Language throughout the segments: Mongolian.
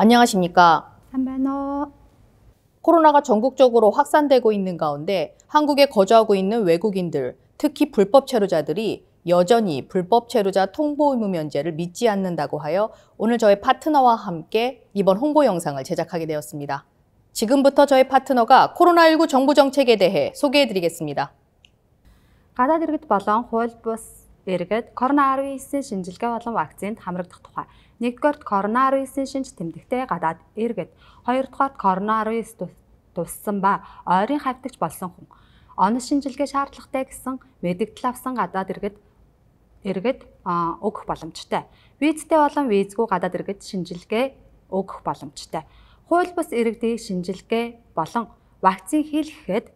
안녕하십니까. 한반호. 코로나가 전국적으로 확산되고 있는 가운데 한국에 거주하고 있는 외국인들, 특히 불법 체류자들이 여전히 불법 체류자 통보 의무 면제를 믿지 않는다고 하여 오늘 저의 파트너와 함께 이번 홍보 영상을 제작하게 되었습니다. 지금부터 저의 파트너가 코로나19 정부 정책에 대해 소개해 드리겠습니다. гадаад и р г э эргээд коронавирусын шинжилгээ болон вакцинд хамрагдах тухай. Нэгдүгээр коронавирусын шинж тэмдэгтэй гадаад эргээд хоёрдугаар коронавирус туссан ба ойрын хавтагч болсон хүн. Онос шинжилгээ шаардлагатай гэсэн мэдэгдэл авсан гадаад иргэд иргэд өгөх боломжтой. Визтэй болон визгүй гадаад иргэд шинжилгээ өгөх боломжтой. Хууль бус иргэдийг шинжилгээ болон вакцин хийлгэхэд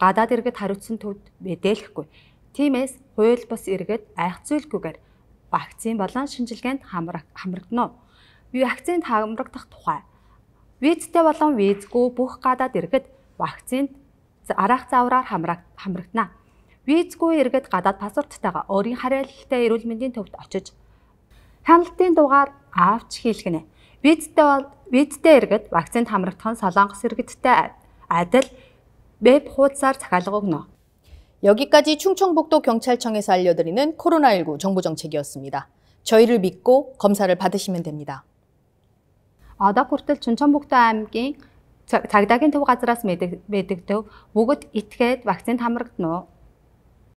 гадаад иргэд хариуцсан төвд мэдээлэхгүй. Тиймээс хууль бус иргэд айх зүйлгүйгээр вакцин болон шинжилгээнд хамрагдана. Вакцинд хамрагдах тухай визтэй болон визгүй бүх гадаад иргэд вакцинд арга заавраар хамрагдана. Визгүй иргэд гадаад паспорттайгаа өөрийн харьяалалтай эрүүл мэндийн төвд очиж хяналтын дугаар авч хийлгэнэ. Визтэй бол визтэй иргэд вакцинд хамрагдах нь солонгос иргэдтэй адил веб хуудасаар захиалга өгнө. 여기까지 충청북도 경찰청에서 알려드리는 코로나19 정보 정책이었습니다. 저희를 믿고 검사를 받으시면 됩니다. одоо хүртэл Чунчонбүгтөө аймгийн цагдаагийн төв газраас мэдэгдэв бүгд итгээд вакцинд хамрагдана уу?